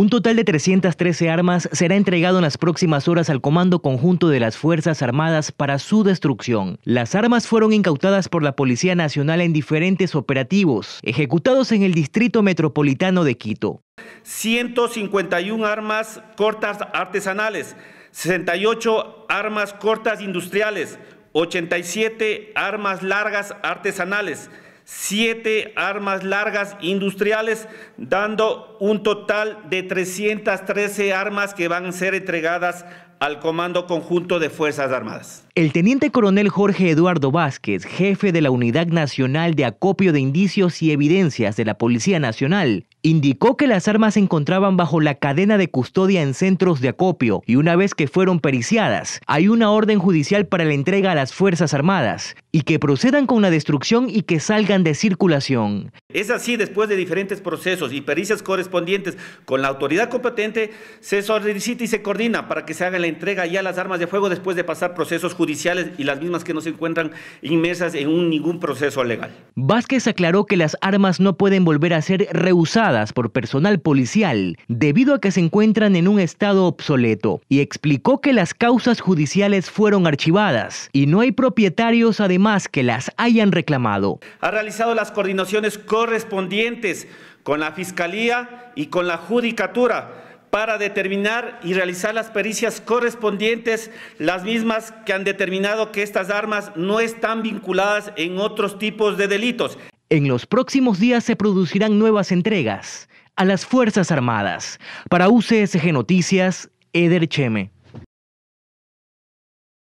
Un total de 313 armas será entregado en las próximas horas al Comando Conjunto de las Fuerzas Armadas para su destrucción. Las armas fueron incautadas por la Policía Nacional en diferentes operativos, ejecutados en el Distrito Metropolitano de Quito. 151 armas cortas artesanales, 68 armas cortas industriales, 87 armas largas artesanales, siete armas largas industriales, dando un total de 313 armas que van a ser entregadas al Comando Conjunto de Fuerzas Armadas. El teniente coronel Jorge Eduardo Vázquez, jefe de la Unidad Nacional de Acopio de Indicios y Evidencias de la Policía Nacional, indicó que las armas se encontraban bajo la cadena de custodia en centros de acopio y una vez que fueron periciadas, hay una orden judicial para la entrega a las Fuerzas Armadas y que procedan con la destrucción y que salgan de circulación. Es así, después de diferentes procesos y pericias correspondientes con la autoridad competente, se solicita y se coordina para que se haga la entrega ya las armas de fuego después de pasar procesos judiciales y las mismas que no se encuentran inmersas en ningún proceso legal. Vázquez aclaró que las armas no pueden volver a ser reusadas por personal policial debido a que se encuentran en un estado obsoleto y explicó que las causas judiciales fueron archivadas y no hay propietarios además más que las hayan reclamado. Ha realizado las coordinaciones correspondientes con la Fiscalía y con la Judicatura para determinar y realizar las pericias correspondientes, las mismas que han determinado que estas armas no están vinculadas en otros tipos de delitos. En los próximos días se producirán nuevas entregas a las Fuerzas Armadas. Para UCSG Noticias, Eder Cheme.